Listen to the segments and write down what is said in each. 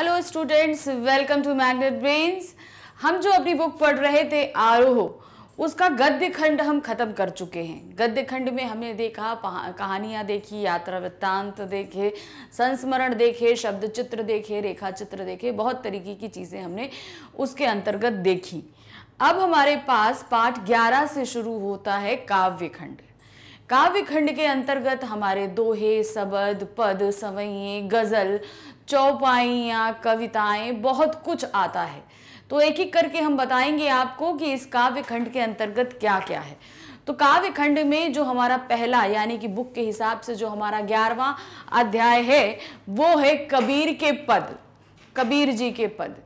Hello students welcome to Magnet Brains हम जो अपनी बुक पढ़ रहे थे आरोह उसका गद्य खंड हम खत्म कर चुके हैं गद्य खंड में हमने देखा कहानियाँ देखी यात्रा वृत्तांत देखे संस्मरण देखे शब्द चित्र देखे रेखा चित्र देखे बहुत तरीके की चीज़ें हमने उसके अंतर्गत देखी अब हमारे पास पाठ ग्यारह से शुरू होता है काव्य खंड काव्य खंड के अंतर्गत हमारे दोहे सबद पद सवैये गज़ल चौपाइयाँ कविताएं बहुत कुछ आता है तो एक एक करके हम बताएंगे आपको कि इस काव्य खंड के अंतर्गत क्या क्या है तो काव्य खंड में जो हमारा पहला यानी कि बुक के हिसाब से जो हमारा ग्यारहवा अध्याय है वो है कबीर के पद कबीर जी के पद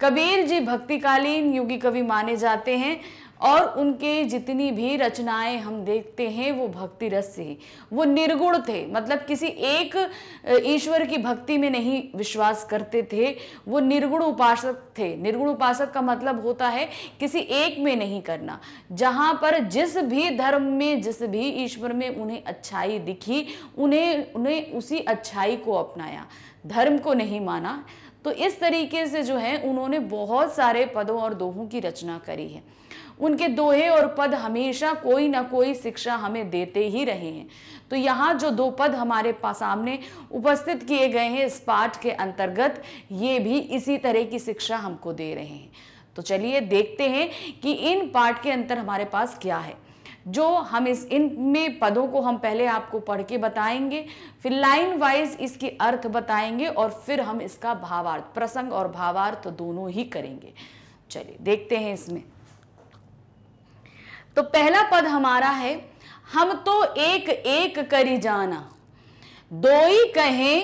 कबीर जी भक्तिकालीन युगी कवि माने जाते हैं और उनके जितनी भी रचनाएं हम देखते हैं वो भक्ति रस से वो निर्गुण थे मतलब किसी एक ईश्वर की भक्ति में नहीं विश्वास करते थे वो निर्गुण उपासक थे निर्गुण उपासक का मतलब होता है किसी एक में नहीं करना जहाँ पर जिस भी धर्म में जिस भी ईश्वर में उन्हें अच्छाई दिखी उन्हें उन्हें उसी अच्छाई को अपनाया धर्म को नहीं माना तो इस तरीके से जो है उन्होंने बहुत सारे पदों और दोहों की रचना करी है उनके दोहे और पद हमेशा कोई ना कोई शिक्षा हमें देते ही रहे हैं तो यहाँ जो दो पद हमारे पास सामने उपस्थित किए गए हैं इस पाठ के अंतर्गत ये भी इसी तरह की शिक्षा हमको दे रहे हैं तो चलिए देखते हैं कि इन पाठ के अंतर हमारे पास क्या है जो हम इस इन में पदों को हम पहले आपको पढ़ के बताएंगे फिर लाइन वाइज इसके अर्थ बताएंगे और फिर हम इसका भावार्थ प्रसंग और भावार्थ दोनों ही करेंगे चलिए देखते हैं इसमें तो पहला पद हमारा है हम तो एक एक करी जाना दोई कहे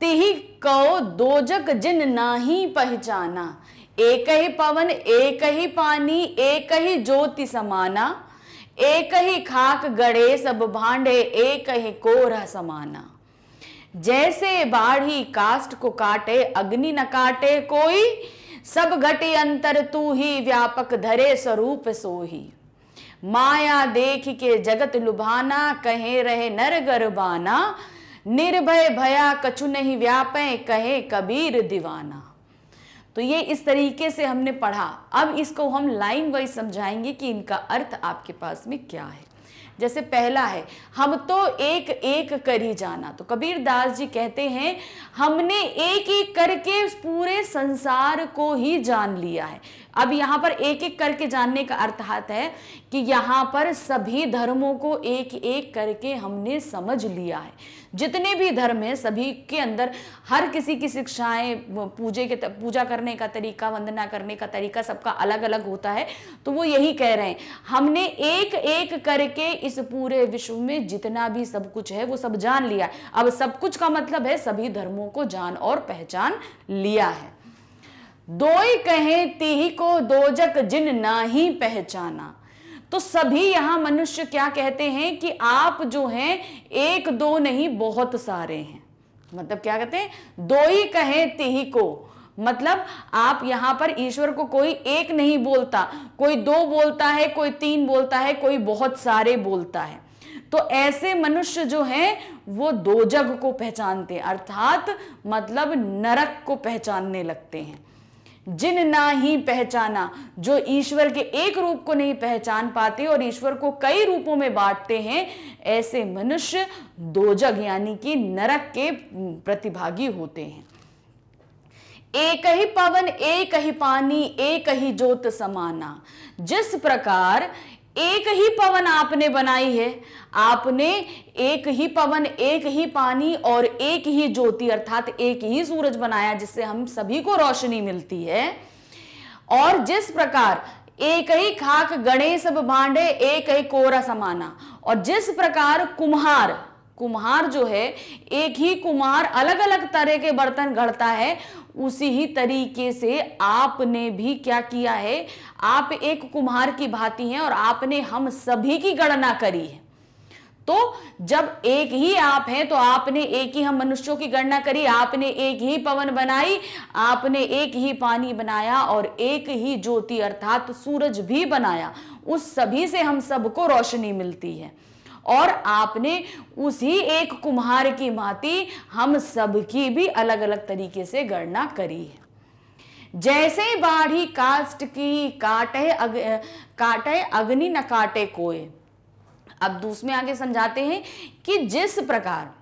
तिही कौ दोजक जिन नाही पहचाना एक ही पवन एक ही पानी एक ही ज्योति समाना एक ही खाक गड़े सब भांडे एक ही कोरह समाना जैसे बाढ़ी कास्ट को काटे अग्नि न काटे कोई सब घटी अंतर तू ही व्यापक धरे स्वरूप सोही माया देख के जगत लुभाना कहे रहे नर गरबाना निर्भय भया कछु नहीं व्यापय कहे कबीर दीवाना तो ये इस तरीके से हमने पढ़ा अब इसको हम लाइन वाइज समझाएंगे कि इनका अर्थ आपके पास में क्या है जैसे पहला है हम तो एक एक कर ही जाना तो कबीर दास जी कहते हैं हमने एक एक करके उस पूरे संसार को ही जान लिया है अब यहाँ पर एक एक करके जानने का अर्थात है कि यहाँ पर सभी धर्मों को एक एक करके हमने समझ लिया है जितने भी धर्म है सभी के अंदर हर किसी की शिक्षाएं पूजे के पूजा करने का तरीका वंदना करने का तरीका सबका अलग अलग होता है तो वो यही कह रहे हैं हमने एक एक करके इस पूरे विश्व में जितना भी सब कुछ है वो सब जान लिया अब सब कुछ का मतलब है सभी धर्मों को जान और पहचान लिया है दोई कहें तिही को दोजक जिन ना ही पहचाना तो सभी यहां मनुष्य क्या कहते हैं कि आप जो हैं एक दो नहीं बहुत सारे हैं मतलब क्या कहते हैं दो ही कहें तिही को मतलब आप यहां पर ईश्वर को कोई एक नहीं बोलता कोई दो बोलता है कोई तीन बोलता है कोई बहुत सारे बोलता है तो ऐसे मनुष्य जो हैं वो दो जग को पहचानते हैं अर्थात मतलब नरक को पहचानने लगते हैं जिन ना ही पहचाना जो ईश्वर के एक रूप को नहीं पहचान पाते और ईश्वर को कई रूपों में बांटते हैं ऐसे मनुष्य दो जग यानी कि नरक के प्रतिभागी होते हैं एक ही पवन एक ही पानी एक ही जोत समाना जिस प्रकार एक ही पवन आपने बनाई है आपने एक ही पवन एक ही पानी और एक ही ज्योति अर्थात एक ही सूरज बनाया जिससे हम सभी को रोशनी मिलती है और जिस प्रकार एक ही खाक गणेश भांडे एक ही कोरा समाना और जिस प्रकार कुम्हार कुम्हार जो है एक ही कुम्हार अलग अलग तरह के बर्तन गढ़ता है उसी ही तरीके से आपने भी क्या किया है आप एक कुम्हार की भांति हैं और आपने हम सभी की गणना करी है तो जब एक ही आप हैं तो आपने एक ही हम मनुष्यों की गणना करी आपने एक ही पवन बनाई आपने एक ही पानी बनाया और एक ही ज्योति अर्थात सूरज भी बनाया उस सभी से हम सबको रोशनी मिलती है और आपने उसी एक कुम्हार की भांति हम सबकी भी अलग अलग तरीके से गणना करी है जैसे बाढ़ी कास्ट की काटे अग, काटे अग्नि न काटे कोय अब दूसरे आगे समझाते हैं कि जिस प्रकार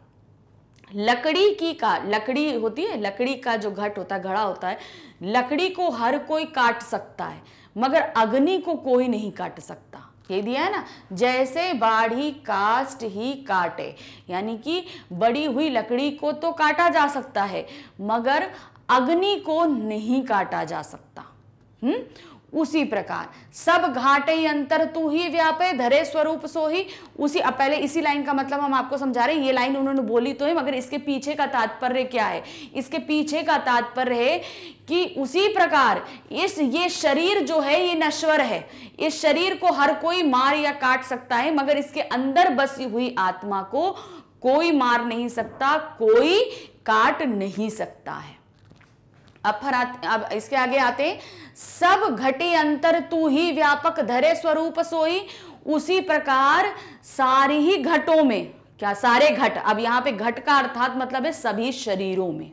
लकड़ी की का लकड़ी होती है लकड़ी का जो घट होता है घड़ा होता है लकड़ी को हर कोई काट सकता है मगर अग्नि को कोई नहीं काट सकता ये दिया है ना जैसे बाढ़ी कास्ट ही काटे यानी कि बड़ी हुई लकड़ी को तो काटा जा सकता है मगर अग्नि को नहीं काटा जा सकता हम्म उसी प्रकार सब घाटे अंतर तू ही व्यापे धरे स्वरूप सो ही उसी अब पहले इसी लाइन का मतलब हम आपको समझा रहे हैं ये लाइन उन्होंने बोली तो है मगर इसके पीछे का तात्पर्य क्या है इसके पीछे का तात्पर्य है कि उसी प्रकार इस ये शरीर जो है ये नश्वर है इस शरीर को हर कोई मार या काट सकता है मगर इसके अंदर बसी हुई आत्मा को कोई मार नहीं सकता कोई काट नहीं सकता है अब फिर अब इसके आगे आते सब घटे अंतर तू ही व्यापक धरे स्वरूप सोई उसी प्रकार सारी ही घटों में क्या सारे घट अब यहां पे घट का अर्थात मतलब है सभी शरीरों में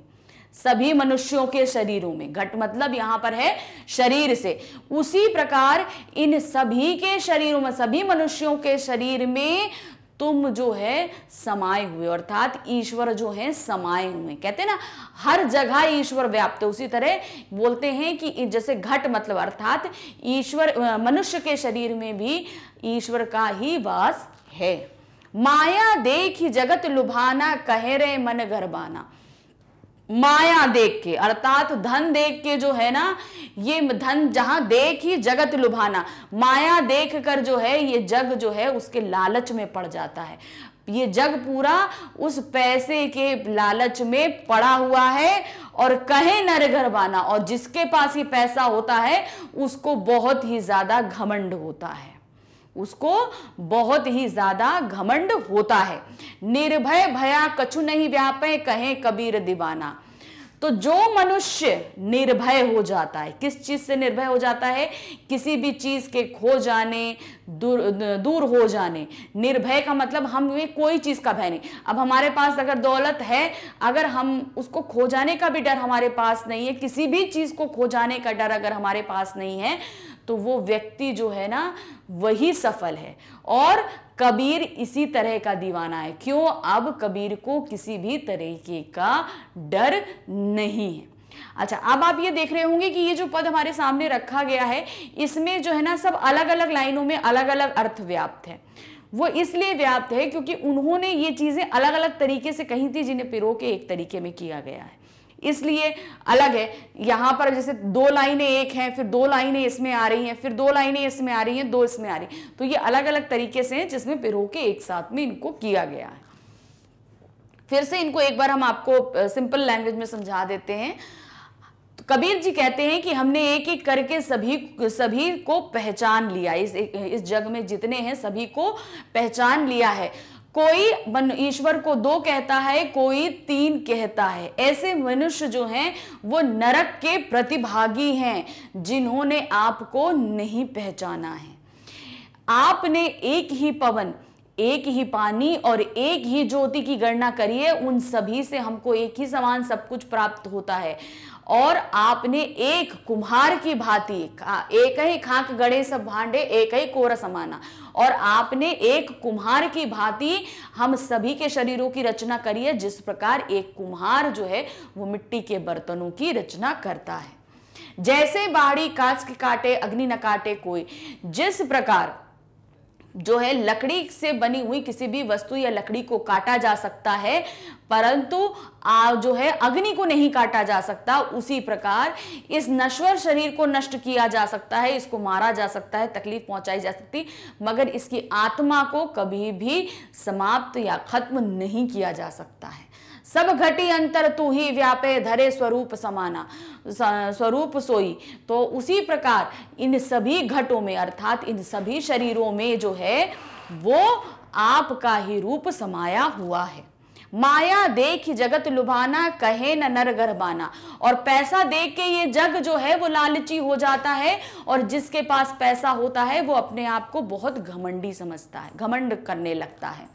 सभी मनुष्यों के शरीरों में घट मतलब यहां पर है शरीर से उसी प्रकार इन सभी के शरीरों में सभी मनुष्यों के शरीर में तुम जो है समाये हुए अर्थात ईश्वर जो है समाये हुए कहते हैं ना हर जगह ईश्वर व्याप्त उसी तरह बोलते हैं कि जैसे घट मतलब अर्थात ईश्वर मनुष्य के शरीर में भी ईश्वर का ही वास है माया देख जगत लुभाना कह रे मन गरबाना माया देख के अर्थात धन देख के जो है ना ये धन जहां देख ही जगत लुभाना माया देख कर जो है ये जग जो है उसके लालच में पड़ जाता है ये जग पूरा उस पैसे के लालच में पड़ा हुआ है और कहे नर घर बाना और जिसके पास ही पैसा होता है उसको बहुत ही ज्यादा घमंड होता है उसको बहुत ही ज्यादा घमंड होता है निर्भय भया कछु नहीं व्यापे कहें कबीर दीवाना तो जो मनुष्य निर्भय हो जाता है किस चीज से निर्भय हो जाता है किसी भी चीज के खो जाने दूर दूर हो जाने निर्भय का मतलब हमें कोई चीज का भय नहीं अब हमारे पास अगर दौलत है अगर हम उसको खो जाने का भी डर हमारे पास नहीं है किसी भी चीज को खो जाने का डर अगर हमारे पास नहीं है तो वो व्यक्ति जो है ना वही सफल है और कबीर इसी तरह का दीवाना है क्यों अब कबीर को किसी भी तरीके का डर नहीं है अच्छा अब आप ये देख रहे होंगे कि ये जो पद हमारे सामने रखा गया है इसमें जो है ना सब अलग अलग लाइनों में अलग अलग अर्थ व्याप्त है वो इसलिए व्याप्त है क्योंकि उन्होंने ये चीज़ें अलग अलग तरीके से कही थी जिन्हें पिरो के एक तरीके में किया गया है इसलिए अलग है यहां पर जैसे दो लाइनें एक हैं फिर दो लाइनें इसमें आ रही हैं फिर दो लाइनें इसमें आ रही हैं दो इसमें आ रही तो ये अलग अलग तरीके से हैं जिसमें पिरो के एक साथ में इनको किया गया है फिर से इनको एक बार हम आपको सिंपल लैंग्वेज में समझा देते हैं तो कबीर जी कहते हैं कि हमने एक एक करके सभी सभी को पहचान लिया इस इस जग में जितने हैं सभी को पहचान लिया है कोई ईश्वर को दो कहता है कोई तीन कहता है ऐसे मनुष्य जो हैं वो नरक के प्रतिभागी हैं जिन्होंने आपको नहीं पहचाना है आपने एक ही पवन एक ही पानी और एक ही ज्योति की गणना करिए उन सभी से हमको एक ही समान सब कुछ प्राप्त होता है और आपने एक कुम्हार की भांति एक ही खाक गणे सब भांडे एक ही कोर समाना और आपने एक कुम्हार की भांति हम सभी के शरीरों की रचना करी है जिस प्रकार एक कुम्हार जो है वो मिट्टी के बर्तनों की रचना करता है जैसे बाड़ी कांच के काटे अग्नि न काटे कोई जिस प्रकार जो है लकड़ी से बनी हुई किसी भी वस्तु या लकड़ी को काटा जा सकता है परंतु जो है अग्नि को नहीं काटा जा सकता उसी प्रकार इस नश्वर शरीर को नष्ट किया जा सकता है इसको मारा जा सकता है तकलीफ पहुंचाई जा सकती मगर इसकी आत्मा को कभी भी समाप्त या खत्म नहीं किया जा सकता है सब घटी अंतर तू ही व्यापे धरे स्वरूप समाना स्वरूप सोई तो उसी प्रकार इन सभी घटों में अर्थात इन सभी शरीरों में जो है वो आपका ही रूप समाया हुआ है माया देख जगत लुभाना कहे न नर गर्भाना और पैसा देख के ये जग जो है वो लालची हो जाता है और जिसके पास पैसा होता है वो अपने आप को बहुत घमंडी समझता है घमंड करने लगता है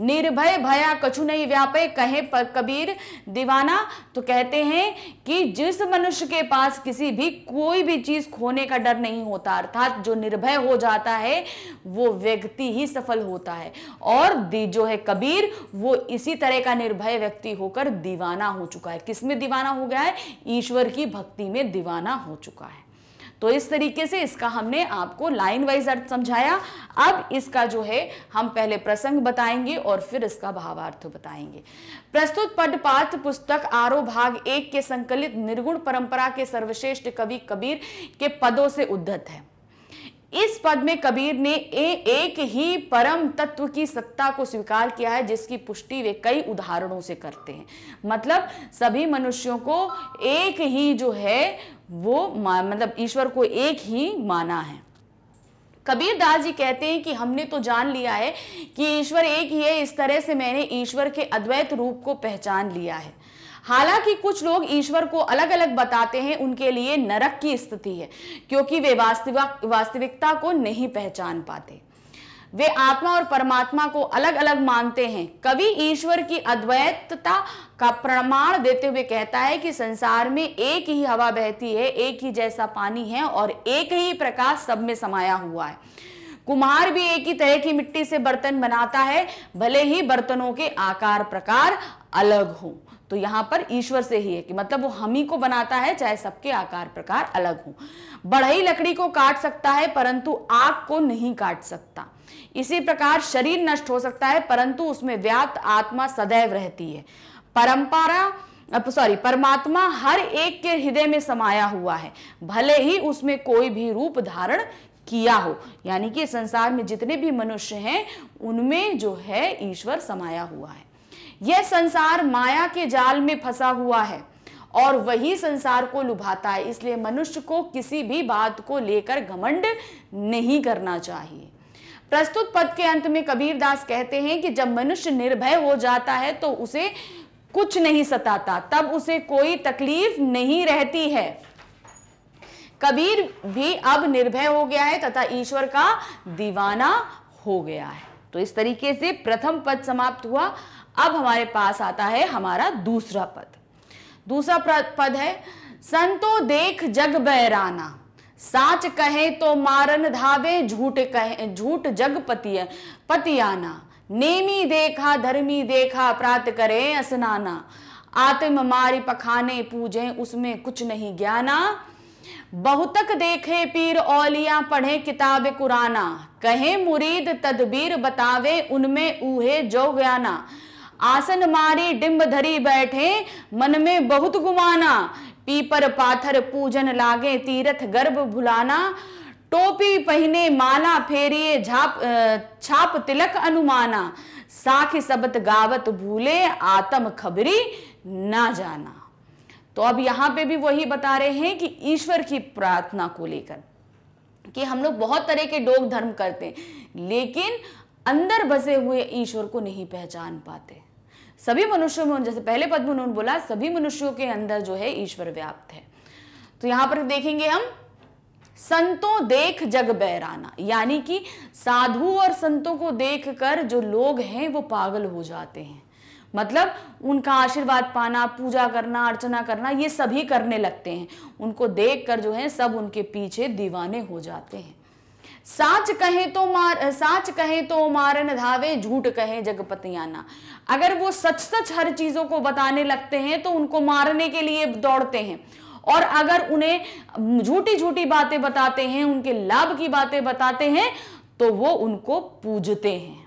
निर्भय भया कछु नहीं व्यापे कहे पर कबीर दीवाना तो कहते हैं कि जिस मनुष्य के पास किसी भी कोई भी चीज खोने का डर नहीं होता अर्थात जो निर्भय हो जाता है वो व्यक्ति ही सफल होता है और जो है कबीर वो इसी तरह का निर्भय व्यक्ति होकर दीवाना हो चुका है किसमें दीवाना हो गया है ईश्वर की भक्ति में दीवाना हो चुका है तो इस तरीके से इसका हमने आपको लाइन वाइज अर्थ समझाया अब इसका जो है हम पहले प्रसंग बताएंगे और फिर इसका भावार्थ बताएंगे प्रस्तुत पदपात पुस्तक आरो भाग एक के संकलित निर्गुण परंपरा के सर्वश्रेष्ठ कवि कबीर के पदों से उद्धत है इस पद में कबीर ने ए एक ही परम तत्व की सत्ता को स्वीकार किया है जिसकी पुष्टि वे कई उदाहरणों से करते हैं मतलब सभी मनुष्यों को एक ही जो है वो मतलब ईश्वर को एक ही माना है कबीर दास जी कहते हैं कि हमने तो जान लिया है कि ईश्वर एक ही है इस तरह से मैंने ईश्वर के अद्वैत रूप को पहचान लिया है हालांकि कुछ लोग ईश्वर को अलग अलग बताते हैं उनके लिए नरक की स्थिति है क्योंकि वे वास्तविक वास्तविकता को नहीं पहचान पाते वे आत्मा और परमात्मा को अलग अलग मानते हैं कवि ईश्वर की अद्वैतता का प्रमाण देते हुए कहता है कि संसार में एक ही हवा बहती है एक ही जैसा पानी है और एक ही प्रकाश सब में समाया हुआ है कुमार भी एक ही तरह की मिट्टी से बर्तन बनाता है भले ही बर्तनों के आकार प्रकार अलग हो तो यहां पर ईश्वर से ही है कि मतलब वो हम ही को बनाता है चाहे सबके आकार प्रकार अलग हो बढ़ई लकड़ी को काट सकता है परंतु आग को नहीं काट सकता इसी प्रकार शरीर नष्ट हो सकता है परंतु उसमें व्याप्त आत्मा सदैव रहती है परंपरा सॉरी परमात्मा हर एक के हृदय में समाया हुआ है भले ही उसमें कोई भी रूप धारण किया हो यानी कि संसार में जितने भी मनुष्य हैं उनमें जो है ईश्वर समाया हुआ है यह संसार माया के जाल में फंसा हुआ है और वही संसार को लुभाता है इसलिए मनुष्य को किसी भी बात को लेकर घमंड नहीं करना चाहिए प्रस्तुत पद के अंत में कबीर दास कहते हैं कि जब मनुष्य निर्भय हो जाता है तो उसे कुछ नहीं सताता तब उसे कोई तकलीफ नहीं रहती है कबीर भी अब निर्भय हो गया है तथा ईश्वर का दीवाना हो गया है तो इस तरीके से प्रथम पद समाप्त हुआ अब हमारे पास आता है हमारा दूसरा पद दूसरा पद है संतो देख जग बैराना साच कहे तो मारन धावे झूठ कहे झूठ जग पतिया पतियाना नेमी देखा धर्मी देखा प्रात करे असनाना आत्म मारी पखाने पूजे उसमें कुछ नहीं ज्ञाना बहुतक देखे पीर औलिया पढ़े किताब कुराना कहे मुरीद तदबीर बतावे उनमें ऊहे जो ज्ञाना आसन मारी डिम्ब धरी बैठे मन में बहुत गुमाना पीपर पाथर पूजन लागे तीर्थ गर्भ भुलाना टोपी पहने माला फेरिए झाप छाप तिलक अनुमाना साख सबत गावत भूले आत्म खबरी ना जाना तो अब यहाँ पे भी वही बता रहे हैं कि ईश्वर की प्रार्थना को लेकर कि हम लोग बहुत तरह के डोग धर्म करते हैं लेकिन अंदर बसे हुए ईश्वर को नहीं पहचान पाते सभी मनुष्यों में जैसे पहले पद में उन्होंने बोला सभी मनुष्यों के अंदर जो है ईश्वर व्याप्त है तो यहां पर देखेंगे हम संतों देख जग बैराना यानी कि साधु और संतों को देख कर जो लोग हैं वो पागल हो जाते हैं मतलब उनका आशीर्वाद पाना पूजा करना अर्चना करना ये सभी करने लगते हैं उनको देख कर जो है सब उनके पीछे दीवाने हो जाते हैं साच कहे तो मार साच कहे तो मारन धावे झूठ कहे जगपतियाना अगर वो सच सच हर चीजों को बताने लगते हैं तो उनको मारने के लिए दौड़ते हैं और अगर उन्हें झूठी झूठी बातें बताते हैं उनके लाभ की बातें बताते हैं तो वो उनको पूजते हैं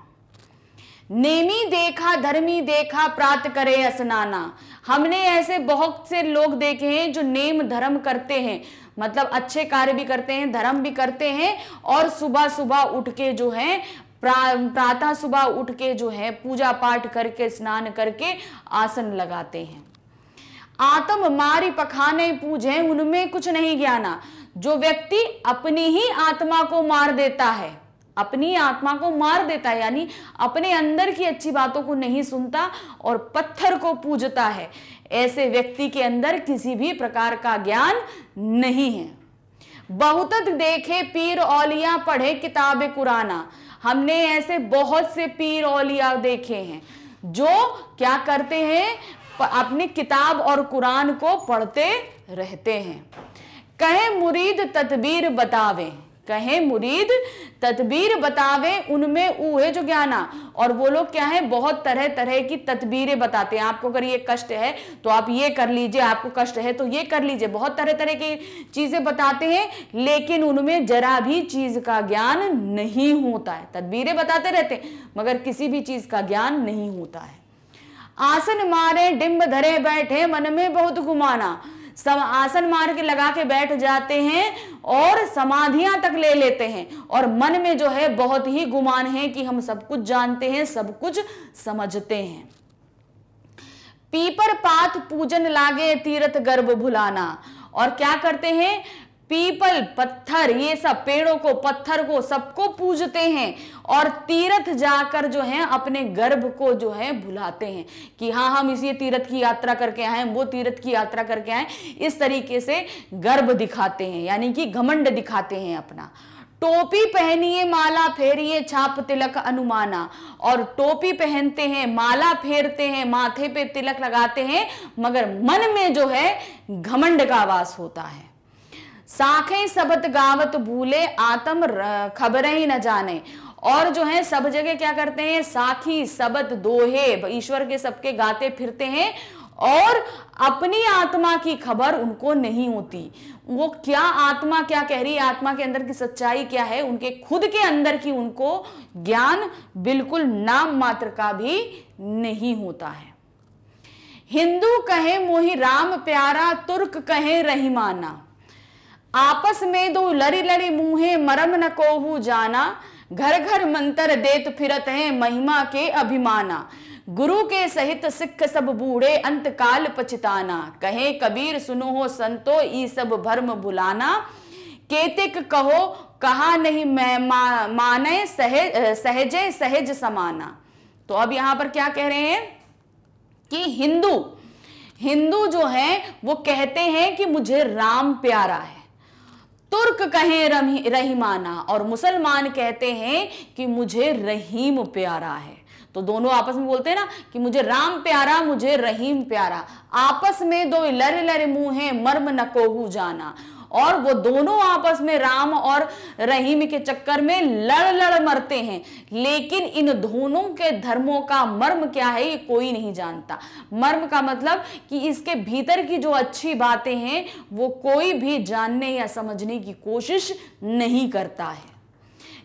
नेमी देखा धर्मी देखा प्रात करे असनाना हमने ऐसे बहुत से लोग देखे हैं जो नेम धर्म करते हैं मतलब अच्छे कार्य भी करते हैं धर्म भी करते हैं और सुबह सुबह उठ के जो है प्रातः सुबह उठ के जो है पूजा पाठ करके स्नान करके आसन लगाते हैं आत्म मारी पखाने पूजे उनमें कुछ नहीं ज्ञाना जो व्यक्ति अपनी ही आत्मा को मार देता है अपनी आत्मा को मार देता है यानी अपने अंदर की अच्छी बातों को नहीं सुनता और पत्थर को पूजता है ऐसे व्यक्ति के अंदर किसी भी प्रकार का ज्ञान नहीं है बहुत देखे पीर औलिया पढ़े किताब कुराना हमने ऐसे बहुत से पीर औलिया देखे हैं जो क्या करते हैं अपनी किताब और कुरान को पढ़ते रहते हैं कहे मुरीद तदबीर बतावें कहे मुरीद तदबीर बतावे उनमें ऊहे जो ज्ञाना और वो लोग क्या है बहुत तरह तरह की तदबीरें बताते हैं आपको अगर ये कष्ट है तो आप ये कर लीजिए आपको कष्ट है तो ये कर लीजिए बहुत तरह तरह की चीजें बताते हैं लेकिन उनमें जरा भी चीज का ज्ञान नहीं होता है तदबीरें बताते रहते हैं मगर किसी भी चीज का ज्ञान नहीं होता है आसन मारे डिम्ब धरे बैठे मन में बहुत घुमाना सब आसन मार के लगा के बैठ जाते हैं और समाधियां तक ले लेते हैं और मन में जो है बहुत ही गुमान है कि हम सब कुछ जानते हैं सब कुछ समझते हैं पीपर पात पूजन लागे तीर्थ गर्भ भुलाना और क्या करते हैं पीपल पत्थर ये सब पेड़ों को पत्थर को सबको पूजते हैं और तीर्थ जाकर जो है अपने गर्भ को जो है भुलाते हैं कि हाँ हम इसी तीर्थ की यात्रा करके आए वो तीर्थ की यात्रा करके आए इस तरीके से गर्भ दिखाते हैं यानी कि घमंड दिखाते हैं अपना टोपी पहनिए माला फेरिए छाप तिलक अनुमाना और टोपी पहनते हैं माला फेरते हैं माथे पे तिलक लगाते हैं मगर मन में जो है घमंड का आवास होता है साखें सबत गावत भूले आतम खबरें ही न जाने और जो है सब जगह क्या करते हैं साखी सबत दोहे ईश्वर के सबके गाते फिरते हैं और अपनी आत्मा की खबर उनको नहीं होती वो क्या आत्मा क्या कह रही है आत्मा के अंदर की सच्चाई क्या है उनके खुद के अंदर की उनको ज्ञान बिल्कुल नाम मात्र का भी नहीं होता है हिंदू कहे मोही राम प्यारा तुर्क कहे रहीमाना आपस में दो लड़ी लड़ी मुहे मरम न को जाना घर घर मंत्र देत फिरत हैं महिमा के अभिमाना गुरु के सहित सिख सब बूढ़े अंत काल पचिताना कहे कबीर सुनो हो संतो ई सब भर्म भुलाना केतिक कहो कहा नहीं मैं मा, माने सहे, सहजे सहज समाना तो अब यहां पर क्या कह रहे हैं कि हिंदू हिंदू जो है वो कहते हैं कि मुझे राम प्यारा है तुर्क कहें रहीमाना और मुसलमान कहते हैं कि मुझे रहीम प्यारा है तो दोनों आपस में बोलते हैं ना कि मुझे राम प्यारा मुझे रहीम प्यारा आपस में दो लर लरे मुंह है मर्म नकोहू जाना और वो दोनों आपस में राम और रहीम के चक्कर में लड़ लड़ मरते हैं लेकिन इन दोनों के धर्मों का मर्म क्या है ये कोई नहीं जानता मर्म का मतलब कि इसके भीतर की जो अच्छी बातें हैं वो कोई भी जानने या समझने की कोशिश नहीं करता है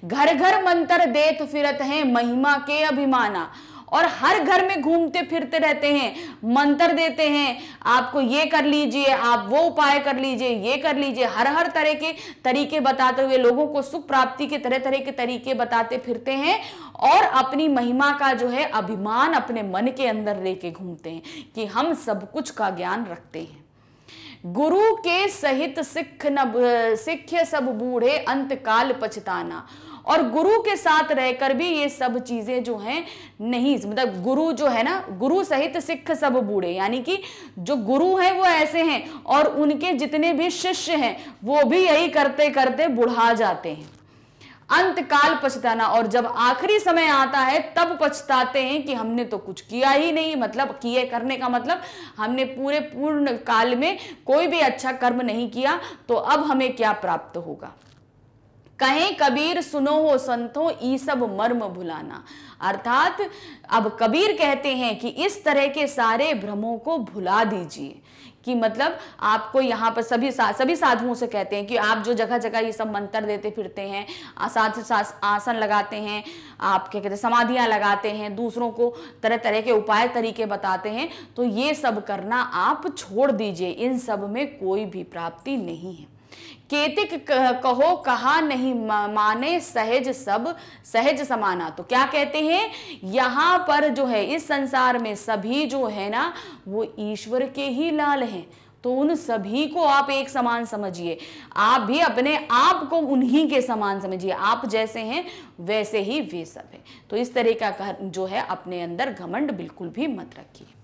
घर घर मंत्र देत फिरत हैं महिमा के अभिमाना और हर घर में घूमते फिरते रहते हैं मंत्र देते हैं आपको ये कर लीजिए आप वो उपाय कर लीजिए ये कर लीजिए हर हर तरह के तरीके बताते हुए लोगों को सुख प्राप्ति के तरह तरह के तरीके बताते फिरते हैं और अपनी महिमा का जो है अभिमान अपने मन के अंदर लेके घूमते हैं कि हम सब कुछ का ज्ञान रखते हैं गुरु के सहित सिख न सिख सब बूढ़े अंतकाल पछताना और गुरु के साथ रहकर भी ये सब चीजें जो हैं नहीं मतलब गुरु जो है ना गुरु सहित सिख सब बूढ़े यानी कि जो गुरु हैं वो ऐसे हैं और उनके जितने भी शिष्य हैं वो भी यही करते करते बुढ़ा जाते हैं अंतकाल पछताना और जब आखिरी समय आता है तब पछताते हैं कि हमने तो कुछ किया ही नहीं मतलब किए करने का मतलब हमने पूरे पूर्ण काल में कोई भी अच्छा कर्म नहीं किया तो अब हमें क्या प्राप्त होगा कहें कबीर सुनो हो संतो ई सब मर्म भुलाना अर्थात अब कबीर कहते हैं कि इस तरह के सारे भ्रमों को भुला दीजिए कि मतलब आपको यहाँ पर सभी सा, सभी साधुओं से कहते हैं कि आप जो जगह जगह ये सब मंत्र देते फिरते हैं साथ साथ आसन लगाते हैं आप क्या कहते हैं समाधियाँ लगाते हैं दूसरों को तरह तरह के उपाय तरीके बताते हैं तो ये सब करना आप छोड़ दीजिए इन सब में कोई भी प्राप्ति नहीं है केतिक कहो कहा नहीं माने सहज सब सहज समाना तो क्या कहते हैं यहाँ पर जो है इस संसार में सभी जो है ना वो ईश्वर के ही लाल हैं तो उन सभी को आप एक समान समझिए आप भी अपने आप को उन्हीं के समान समझिए आप जैसे हैं वैसे ही वे सब हैं तो इस तरह का जो है अपने अंदर घमंड बिल्कुल भी मत रखिए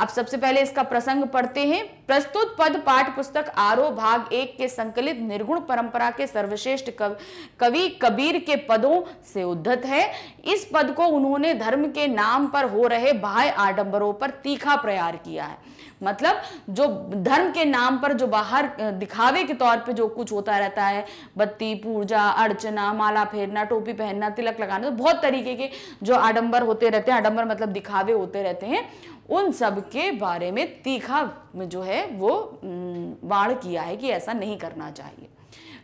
अब सबसे पहले इसका प्रसंग पढ़ते हैं प्रस्तुत पद पाठ पुस्तक आरो भाग एक के संकलित निर्गुण परंपरा के सर्वश्रेष्ठ कव, कवि कबीर के पदों से उद्धत है इस पद को उन्होंने धर्म के नाम पर हो रहे बाह्य आडंबरों पर तीखा प्रयार किया है मतलब जो धर्म के नाम पर जो बाहर दिखावे के तौर पे जो कुछ होता रहता है बत्ती पूजा अर्चना माला फेरना टोपी पहनना तिलक लगाना तो बहुत तरीके के जो आडंबर होते रहते हैं आडंबर मतलब दिखावे होते रहते हैं उन सब के बारे में तीखा जो है वो वाण किया है कि ऐसा नहीं करना चाहिए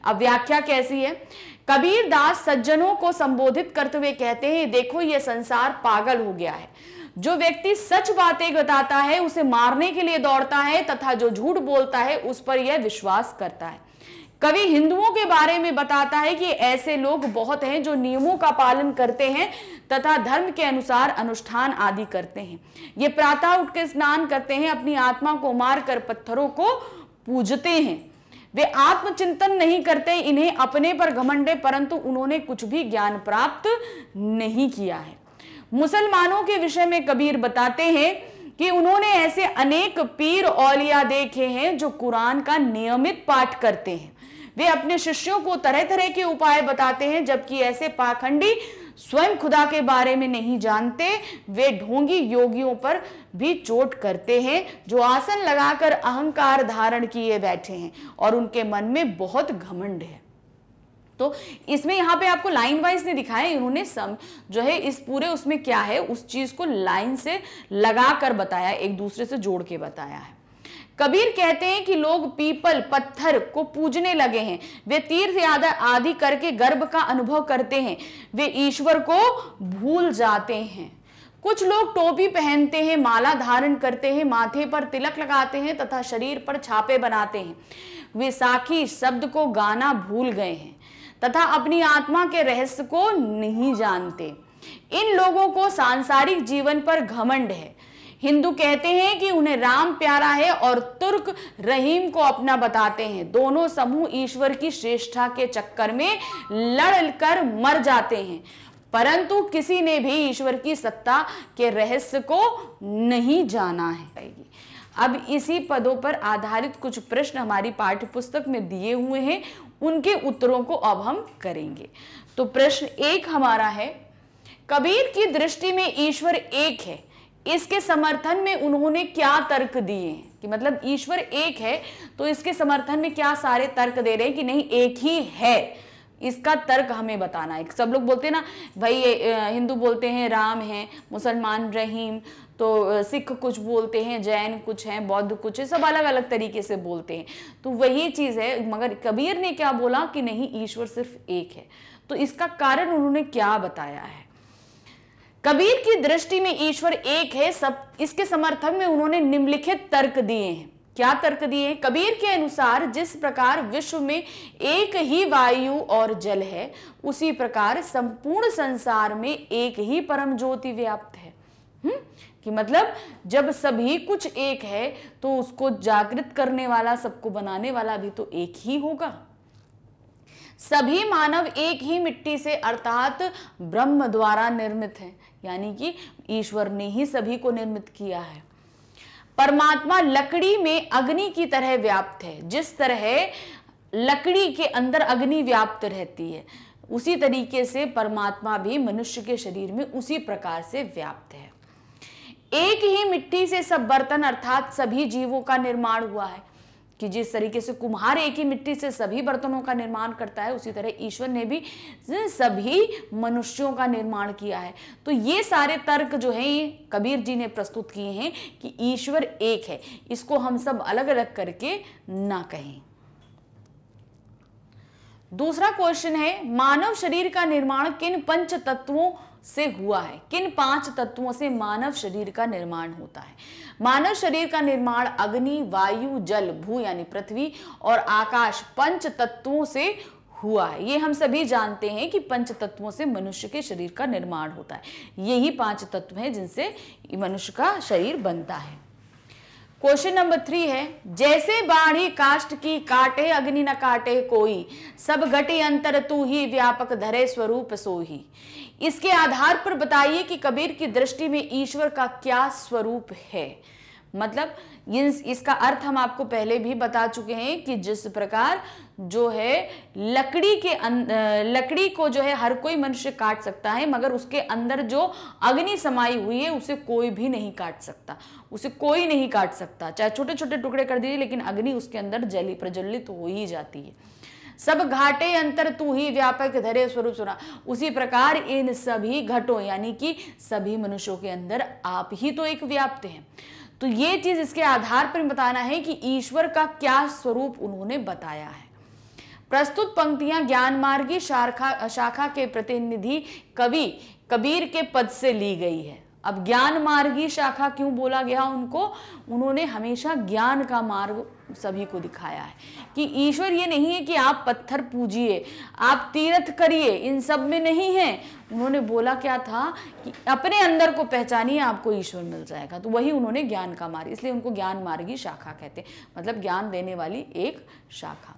अब व्याख्या कैसी है कबीर दास सज्जनों को संबोधित करते हुए कहते हैं देखो ये संसार पागल हो गया है जो व्यक्ति सच बातें बताता है उसे मारने के लिए दौड़ता है तथा जो झूठ बोलता है उस पर यह विश्वास करता है कवि हिंदुओं के बारे में बताता है कि ऐसे लोग बहुत हैं जो नियमों का पालन करते हैं तथा धर्म के अनुसार अनुष्ठान आदि करते हैं ये प्रातः उठ के स्नान करते हैं अपनी आत्मा को मार कर पत्थरों को पूजते हैं वे आत्मचिंतन नहीं करते इन्हें अपने पर घमंडे परंतु उन्होंने कुछ भी ज्ञान प्राप्त नहीं किया है मुसलमानों के विषय में कबीर बताते हैं कि उन्होंने ऐसे अनेक पीर औलिया देखे हैं जो कुरान का नियमित पाठ करते हैं वे अपने शिष्यों को तरह तरह के उपाय बताते हैं जबकि ऐसे पाखंडी स्वयं खुदा के बारे में नहीं जानते वे ढोंगी योगियों पर भी चोट करते हैं जो आसन लगाकर अहंकार धारण किए बैठे हैं और उनके मन में बहुत घमंड है तो इसमें यहाँ पे आपको लाइन वाइज नहीं दिखाया इन्होंने सम जो है इस पूरे उसमें क्या है उस चीज को लाइन से लगा कर बताया एक दूसरे से जोड़ के बताया है कबीर कहते हैं कि लोग पीपल पत्थर को पूजने लगे हैं वे तीर्थ यादा आदि करके गर्भ का अनुभव करते हैं वे ईश्वर को भूल जाते हैं कुछ लोग टोपी पहनते हैं माला धारण करते हैं माथे पर तिलक लगाते हैं तथा शरीर पर छापे बनाते हैं वे साखी शब्द को गाना भूल गए हैं तथा अपनी आत्मा के रहस्य को नहीं जानते इन लोगों को सांसारिक जीवन पर घमंड है हिंदू कहते हैं कि उन्हें राम प्यारा है और तुर्क रहीम को अपना बताते हैं दोनों समूह ईश्वर की श्रेष्ठा के चक्कर में लड़कर मर जाते हैं परंतु किसी ने भी ईश्वर की सत्ता के रहस्य को नहीं जाना है अब इसी पदों पर आधारित कुछ प्रश्न हमारी पाठ्य पुस्तक में दिए हुए हैं उनके उत्तरों को अब हम करेंगे तो प्रश्न एक हमारा है कबीर की दृष्टि में ईश्वर एक है इसके समर्थन में उन्होंने क्या तर्क दिए हैं कि मतलब ईश्वर एक है तो इसके समर्थन में क्या सारे तर्क दे रहे हैं कि नहीं एक ही है इसका तर्क हमें बताना है सब लोग बोलते हैं ना भाई हिंदू बोलते हैं राम है मुसलमान रहीम तो सिख कुछ बोलते हैं जैन कुछ हैं बौद्ध कुछ है सब अलग अलग तरीके से बोलते हैं तो वही चीज़ है मगर कबीर ने क्या बोला कि नहीं ईश्वर सिर्फ एक है तो इसका कारण उन्होंने क्या बताया है कबीर की दृष्टि में ईश्वर एक है सब इसके समर्थन में उन्होंने निम्नलिखित तर्क दिए हैं क्या तर्क दिए हैं कबीर के अनुसार जिस प्रकार विश्व में एक ही वायु और जल है उसी प्रकार संपूर्ण संसार में एक ही परम ज्योति व्याप्त है हुँ? कि मतलब जब सभी कुछ एक है तो उसको जागृत करने वाला सबको बनाने वाला भी तो एक ही होगा सभी मानव एक ही मिट्टी से अर्थात ब्रह्म द्वारा निर्मित है यानी कि ईश्वर ने ही सभी को निर्मित किया है परमात्मा लकड़ी में अग्नि की तरह व्याप्त है जिस तरह लकड़ी के अंदर अग्नि व्याप्त रहती है उसी तरीके से परमात्मा भी मनुष्य के शरीर में उसी प्रकार से व्याप्त है एक ही मिट्टी से सब बर्तन अर्थात सभी जीवों का निर्माण हुआ है कि जिस तरीके से कुम्हार एक ही मिट्टी से सभी बर्तनों का निर्माण करता है उसी तरह ईश्वर ने भी सभी मनुष्यों का निर्माण किया है तो ये सारे तर्क जो है ये कबीर जी ने प्रस्तुत किए हैं कि ईश्वर एक है इसको हम सब अलग अलग करके ना कहें दूसरा क्वेश्चन है मानव शरीर का निर्माण किन पंच तत्वों से हुआ है किन पांच तत्वों से मानव शरीर का निर्माण होता है मानव शरीर का निर्माण अग्नि वायु जल भू यानी पृथ्वी और आकाश पंच तत्वों से हुआ है ये हम सभी जानते हैं कि पंच तत्वों से मनुष्य के शरीर का निर्माण होता है यही पांच तत्व हैं जिनसे मनुष्य का शरीर बनता है क्वेश्चन नंबर थ्री है जैसे बाढ़ी काष्ट की काटे अग्नि न काटे कोई सब घटे अंतर तू ही व्यापक धरे स्वरूप सोही इसके आधार पर बताइए कि कबीर की दृष्टि में ईश्वर का क्या स्वरूप है मतलब इसका अर्थ हम आपको पहले भी बता चुके हैं कि जिस प्रकार जो है लकड़ी के अं, लकड़ी को जो है हर कोई मनुष्य काट सकता है मगर उसके अंदर जो अग्नि समाई हुई है उसे कोई भी नहीं काट सकता उसे कोई नहीं काट सकता चाहे छोटे छोटे टुकड़े कर दीजिए लेकिन अग्नि उसके अंदर जली प्रज्वलित हो ही जाती है सब घाटे अंतर तू ही व्यापक धरे स्वरूप सुना उसी प्रकार इन सभी घटों यानी कि सभी मनुष्यों के अंदर आप ही तो एक व्याप्त हैं तो ये चीज इसके आधार पर बताना है कि ईश्वर का क्या स्वरूप उन्होंने बताया है प्रस्तुत पंक्तियां ज्ञान मार्गी शाखा शाखा के प्रतिनिधि कवि कबीर के पद से ली गई है अब ज्ञान मार्गी शाखा क्यों बोला गया उनको उन्होंने हमेशा ज्ञान का मार्ग सभी को दिखाया है कि ईश्वर ये नहीं है कि आप पत्थर पूजिए आप तीर्थ करिए इन सब में नहीं है उन्होंने बोला क्या था कि अपने अंदर को पहचानिए आपको ईश्वर मिल जाएगा तो वही उन्होंने ज्ञान का मार्ग इसलिए उनको ज्ञान मार्गी शाखा कहते हैं मतलब ज्ञान देने वाली एक शाखा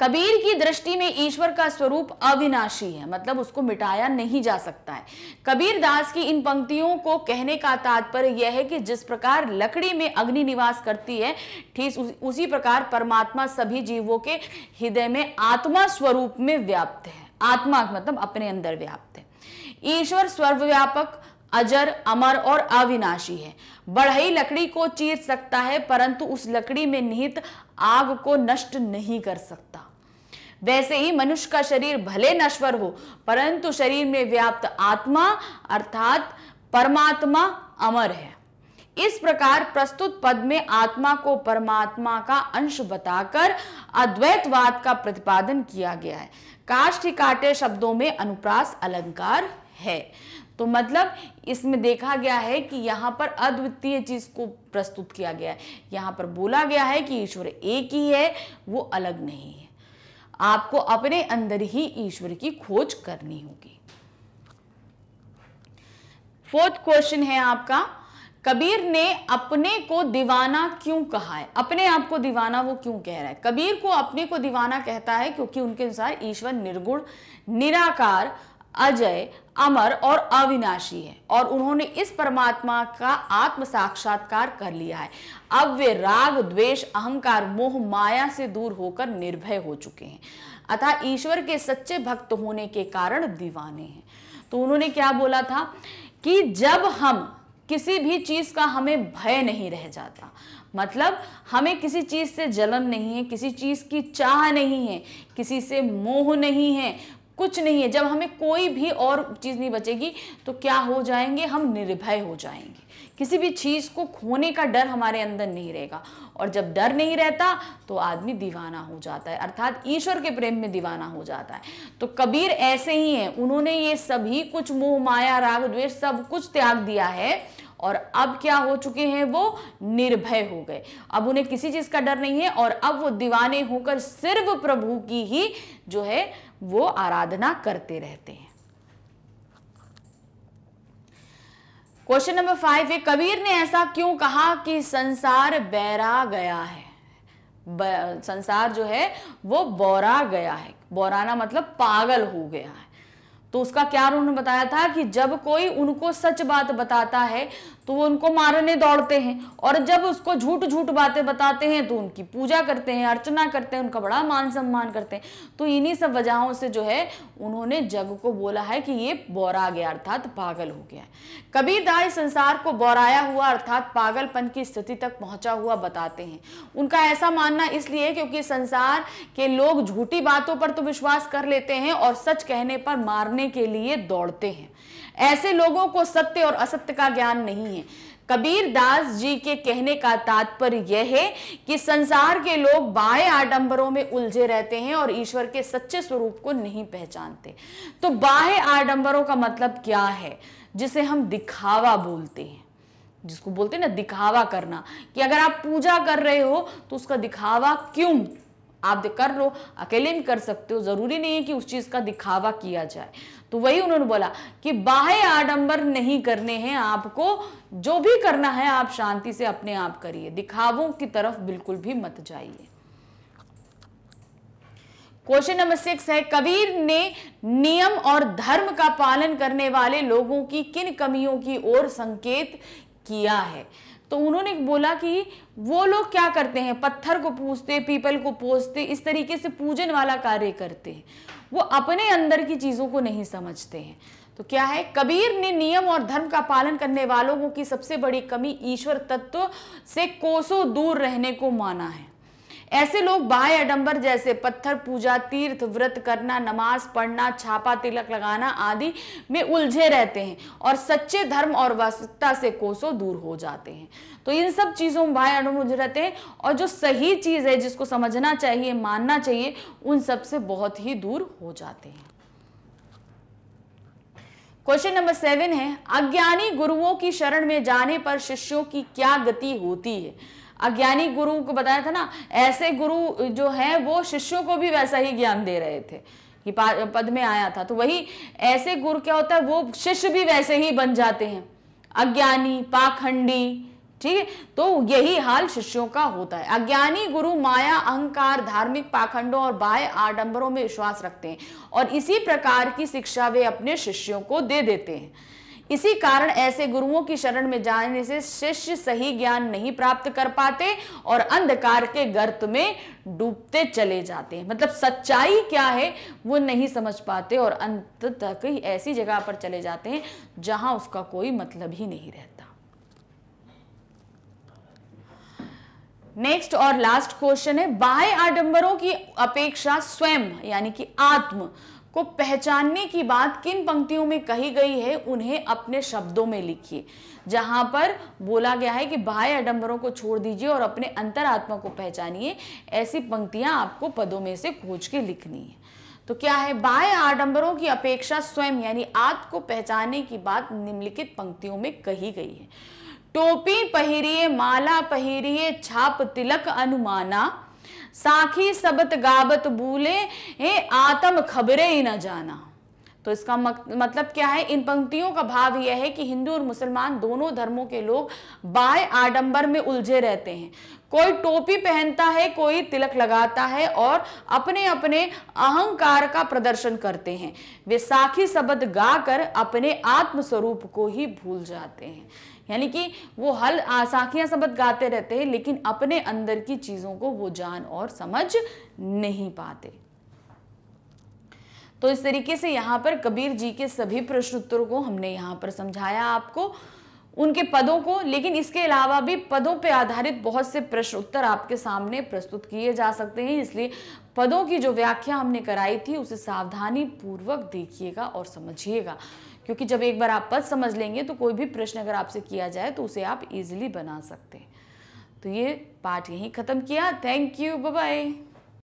कबीर की दृष्टि में ईश्वर का स्वरूप अविनाशी है मतलब उसको मिटाया नहीं जा सकता है कबीर दास की इन पंक्तियों को कहने का तात्पर्य यह है कि जिस प्रकार लकड़ी में अग्नि निवास करती है ठीक उसी प्रकार परमात्मा सभी जीवों के हृदय में आत्मा स्वरूप में व्याप्त है आत्मा मतलब अपने अंदर व्याप्त है ईश्वर सर्वव्यापक अजर अमर और अविनाशी है बढ़ई लकड़ी को चीर सकता है परंतु उस लकड़ी में निहित आग को नष्ट नहीं कर सकता वैसे ही मनुष्य का शरीर भले नश्वर हो परंतु शरीर में व्याप्त आत्मा अर्थात परमात्मा अमर है इस प्रकार प्रस्तुत पद में आत्मा को परमात्मा का अंश बताकर अद्वैतवाद का प्रतिपादन किया गया है काष्ठ काटे शब्दों में अनुप्रास अलंकार है तो मतलब इसमें देखा गया है कि यहाँ पर अद्वितीय चीज को प्रस्तुत किया गया है यहाँ पर बोला गया है कि ईश्वर एक ही है वो अलग नहीं है आपको अपने अंदर ही ईश्वर की खोज करनी होगी फोर्थ क्वेश्चन है आपका कबीर ने अपने को दीवाना क्यों कहा है अपने आप को दीवाना वो क्यों कह रहा है कबीर को अपने को दीवाना कहता है क्योंकि उनके अनुसार ईश्वर निर्गुण निराकार अजय अमर और अविनाशी है और उन्होंने इस परमात्मा का आत्म साक्षात्कार कर लिया है अब वे राग द्वेष अहंकार मोह माया से दूर होकर निर्भय हो चुके हैं अतः ईश्वर के सच्चे भक्त होने के कारण दीवाने हैं तो उन्होंने क्या बोला था कि जब हम किसी भी चीज का हमें भय नहीं रह जाता मतलब हमें किसी चीज से जलन नहीं है किसी चीज की चाह नहीं है किसी से मोह नहीं है कुछ नहीं है जब हमें कोई भी और चीज़ नहीं बचेगी तो क्या हो जाएंगे हम निर्भय हो जाएंगे किसी भी चीज़ को खोने का डर हमारे अंदर नहीं रहेगा और जब डर नहीं रहता तो आदमी दीवाना हो जाता है अर्थात ईश्वर के प्रेम में दीवाना हो जाता है तो कबीर ऐसे ही हैं उन्होंने ये सभी कुछ मोह माया राग द्वेष सब कुछ त्याग दिया है और अब क्या हो चुके हैं वो निर्भय हो गए अब उन्हें किसी चीज़ का डर नहीं है और अब वो दीवाने होकर सिर्फ प्रभु की ही जो है वो आराधना करते रहते हैं क्वेश्चन नंबर फाइव है कबीर ने ऐसा क्यों कहा कि संसार बैरा गया है ब, संसार जो है वो बोरा गया है बोराना मतलब पागल हो गया है तो उसका क्या उन्होंने बताया था कि जब कोई उनको सच बात बताता है तो वो उनको मारने दौड़ते हैं और जब उसको झूठ झूठ बातें बताते हैं तो उनकी पूजा करते हैं अर्चना करते हैं उनका बड़ा मान सम्मान करते हैं तो इन्हीं सब वजहों से जो है उन्होंने जग को बोला है कि ये बौरा गया अर्थात पागल हो गया कभी इस संसार को बौराया हुआ अर्थात पागलपन की स्थिति तक पहुंचा हुआ बताते हैं उनका ऐसा मानना इसलिए क्योंकि संसार के लोग झूठी बातों पर तो विश्वास कर लेते हैं और सच कहने पर मारने के लिए दौड़ते हैं ऐसे लोगों को सत्य और असत्य का ज्ञान नहीं है कबीर दास जी के कहने का तात्पर्य यह है कि संसार के लोग बाएं आडंबरों में उलझे रहते हैं और ईश्वर के सच्चे स्वरूप को नहीं पहचानते तो बाहे आडंबरों का मतलब क्या है जिसे हम दिखावा बोलते हैं जिसको बोलते हैं ना दिखावा करना कि अगर आप पूजा कर रहे हो तो उसका दिखावा क्यों आप कर लो अकेले में कर सकते हो ज़रूरी नहीं है कि उस चीज़ का दिखावा किया जाए तो वही उन्होंने बोला कि बाह्य आडंबर नहीं करने हैं आपको जो भी करना है आप शांति से अपने आप करिए दिखावों की तरफ बिल्कुल भी मत जाइए क्वेश्चन नंबर सिक्स है कबीर ने नियम और धर्म का पालन करने वाले लोगों की किन कमियों की ओर संकेत किया है तो उन्होंने बोला कि वो लोग क्या करते हैं पत्थर को पूजते पीपल को पूजते इस तरीके से पूजन वाला कार्य करते हैं वो अपने अंदर की चीज़ों को नहीं समझते हैं तो क्या है कबीर ने नियम और धर्म का पालन करने वालों की सबसे बड़ी कमी ईश्वर तत्व से कोसों दूर रहने को माना है ऐसे लोग बाय अडंबर जैसे पत्थर पूजा तीर्थ व्रत करना नमाज पढ़ना छापा तिलक लगाना आदि में उलझे रहते हैं और सच्चे धर्म और वास्तविकता से कोसों दूर हो जाते हैं तो इन सब चीज़ों में बाह्य आडम्बर उलझे रहते हैं और जो सही चीज़ है जिसको समझना चाहिए मानना चाहिए उन सबसे बहुत ही दूर हो जाते हैं क्वेश्चन नंबर सेवन है अज्ञानी गुरुओं की शरण में जाने पर शिष्यों की क्या गति होती है अज्ञानी गुरु को बताया था ना ऐसे गुरु जो है वो शिष्यों को भी वैसा ही ज्ञान दे रहे थे कि पद में आया था तो वही ऐसे गुरु क्या होता है वो शिष्य भी वैसे ही बन जाते हैं अज्ञानी पाखंडी ठीक है तो यही हाल शिष्यों का होता है अज्ञानी गुरु माया अहंकार धार्मिक पाखंडों और बाह्य आडंबरों में विश्वास रखते हैं और इसी प्रकार की शिक्षा वे अपने शिष्यों को दे देते हैं इसी कारण ऐसे गुरुओं की शरण में जाने से शिष्य सही ज्ञान नहीं प्राप्त कर पाते और अंधकार के गर्त में डूबते चले जाते हैं मतलब सच्चाई क्या है वो नहीं समझ पाते और अंत तक ही ऐसी जगह पर चले जाते हैं जहां उसका कोई मतलब ही नहीं रहता नेक्स्ट और लास्ट क्वेश्चन है बाह्य आडंबरों की अपेक्षा स्वयं यानी कि आत्म को पहचानने की बात किन पंक्तियों में कही गई है उन्हें अपने शब्दों में लिखिए जहां पर बोला गया है कि बाह्य आडंबरों को छोड़ दीजिए और अपने अंतरात्मा को पहचानिए ऐसी पंक्तियां आपको पदों में से खोज के लिखनी है तो क्या है बाह्य आडंबरों की अपेक्षा स्वयं यानी आप को पहचानने की बात निम्नलिखित पंक्तियों में कही गई है टोपी पहरिए माला पहरिए छाप तिलक अनुमाना साखी सबत गाबत भूले हे आतम खबरे ही न जाना तो इसका मतलब क्या है इन पंक्तियों का भाव यह है कि हिंदू और मुसलमान दोनों धर्मों के लोग बाय आडंबर में उलझे रहते हैं कोई टोपी पहनता है कोई तिलक लगाता है और अपने अपने अहंकार का प्रदर्शन करते हैं वे साखी शब्द गाकर अपने आत्मस्वरूप को ही भूल जाते हैं यानी कि वो हल साखियां सबक गाते रहते हैं लेकिन अपने अंदर की चीज़ों को वो जान और समझ नहीं पाते तो इस तरीके से यहां पर कबीर जी के सभी प्रश्न उत्तरों को हमने यहाँ पर समझाया आपको उनके पदों को लेकिन इसके अलावा भी पदों पर आधारित बहुत से प्रश्न उत्तर आपके सामने प्रस्तुत किए जा सकते हैं इसलिए पदों की जो व्याख्या हमने कराई थी उसे सावधानी पूर्वक देखिएगा और समझिएगा क्योंकि जब एक बार आप पद समझ लेंगे तो कोई भी प्रश्न अगर आपसे किया जाए तो उसे आप इजिली बना सकते हैं तो ये पाठ यहीं ख़त्म किया थैंक यू बाय